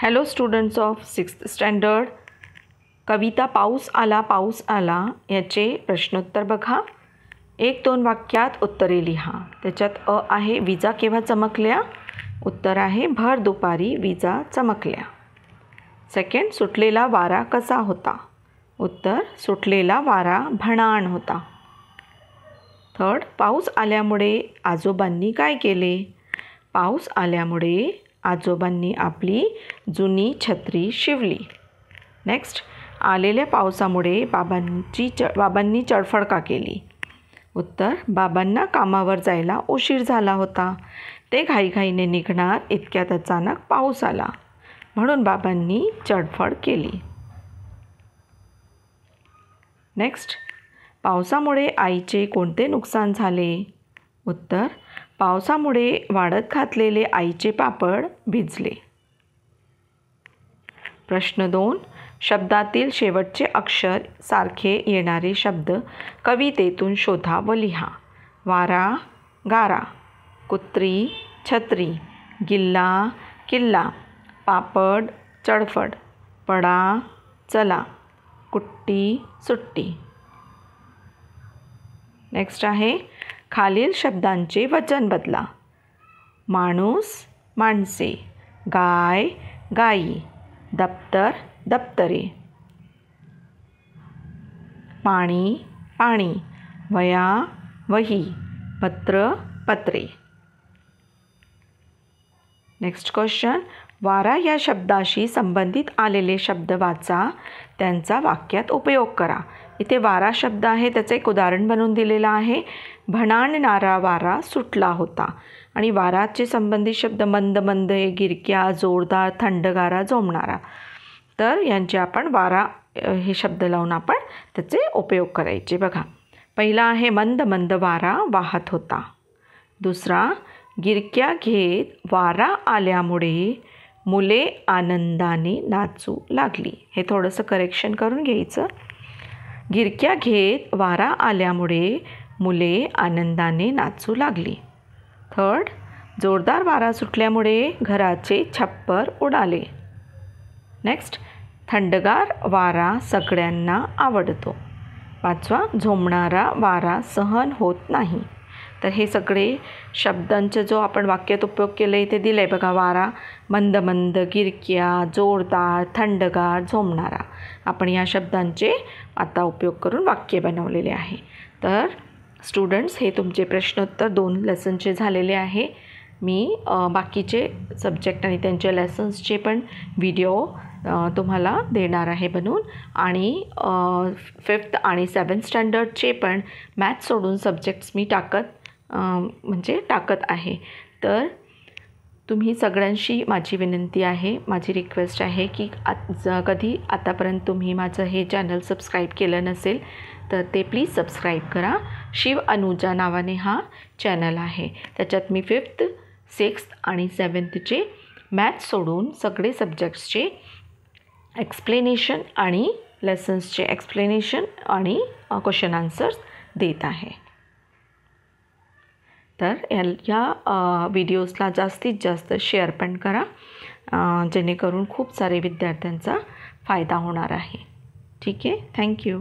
hello students of sixth standard कविता पाऊस आला पाऊस आला याचे प्रश्नोत्तर बघा एक दोन वाक्यात उत्तरे लिहा त्याच्यात अ आहे विजा केव्हा चमकल्या उत्तर आहे भर दुपारी विजा चमकल्या सेकंड सुटलेला वारा कसा होता उत्तर सुटलेला वारा भणाण होता थर्ड पाऊस आल्यामुळे आजोबांनी काय केले पाऊस आल्यामुळे आजोबांनी आपली जुनी छत्री शिवली नेक्स्ट आलेल्या पावसामुळे बाबांची च बाबांनी चडफडका केली उत्तर बाबांना कामावर जायला उशीर झाला होता ते घाईघाईने निघणार इतक्यात अचानक पाऊस आला म्हणून बाबांनी चडफड केली नेक्स्ट पावसामुळे आईचे कोणते नुकसान झाले उत्तर पावसामुळे वाढत घातलेले आईचे पापड भिजले प्रश्न दोन शब्दातील शेवटचे अक्षर सारखे येणारे शब्द कवितेतून शोधा व लिहा वारा गारा कुत्री छत्री गिल्ला किल्ला पापड चडफड पडा चला कुट्टी सुट्टी नेक्स्ट आहे खालील शब्दांचे वचन बदला माणूस माणसे गाय गायी दप्तर दप्तरे पाणी पाणी वया वही पत्र पत्रे नेक्स्ट क्वेश्चन वारा या शब्दाशी संबंधित आलेले शब्द वाचा त्यांचा वाक्यात उपयोग करा इथे वारा शब्द आहे त्याचं एक उदाहरण बनवून दिलेलं आहे भणाणणारा वारा सुटला होता आणि वाराचे संबंधित शब्द मंद मंद गिरक्या जोरदार थंडगारा जोमणारा तर यांचे आपण वारा हे शब्द लावून आपण त्याचे उपयोग करायचे बघा पहिला आहे मंद मंद वारा वाहत होता दुसरा गिरक्या घेत वारा आल्यामुळे मुले आनंदाने नाचू लागली हे थोडंसं करेक्शन करून घ्यायचं गिरक्या घेत वारा आल्यामुळे मुले आनंदाने नाचू लागली थर्ड जोरदार वारा सुटल्यामुळे घराचे छप्पर उडाले नेक्स्ट थंडगार वारा सगळ्यांना आवडतो पाचवा झोंबणारा वारा सहन होत नाही तर हे सगळे शब्दांचं जो आपण वाक्यात उपयोग आहे ते दिलं आहे बघा वारा मंद मंद गिरक्या जोरदार थंडगार झोंबणारा आपण या शब्दांचे आता उपयोग करून वाक्य बनवलेले आहे तर स्टुडंट्स हे तुमचे प्रश्नोत्तर दोन लेसनचे झालेले आहे मी बाकीचे सब्जेक्ट आणि त्यांचे लेसन्सचे पण व्हिडिओ तुम्हाला देणार आहे बनून आणि फिफ्थ आणि सेवन्थ स्टँडर्डचे पण मॅथ सोडून सब्जेक्ट्स मी टाकत म्हणजे टाकत आहे तर तुम्ही सगळ्यांशी माझी विनंती आहे माझी रिक्वेस्ट आहे की आ कधी आतापर्यंत तुम्ही माझं हे चॅनल सबस्क्राईब केलं नसेल तर ते प्लीज सबस्क्राईब करा शिव अनुजा नावाने हा चॅनल आहे त्याच्यात मी फिफ्थ सिक्स्थ आणि सेवन्थचे मॅथ सोडून सगळे सब्जेक्ट्सचे एक्सप्लेनेशन आणि लेसन्सचे एक्सप्लेनेशन आणि क्वेश्चन आन्सर्स देत आहे तर या व्हिडिओजला जास्तीत जास्त शेअर पण करा जेणेकरून खूप सारे विद्यार्थ्यांचा फायदा होणार आहे ठीक आहे थँक्यू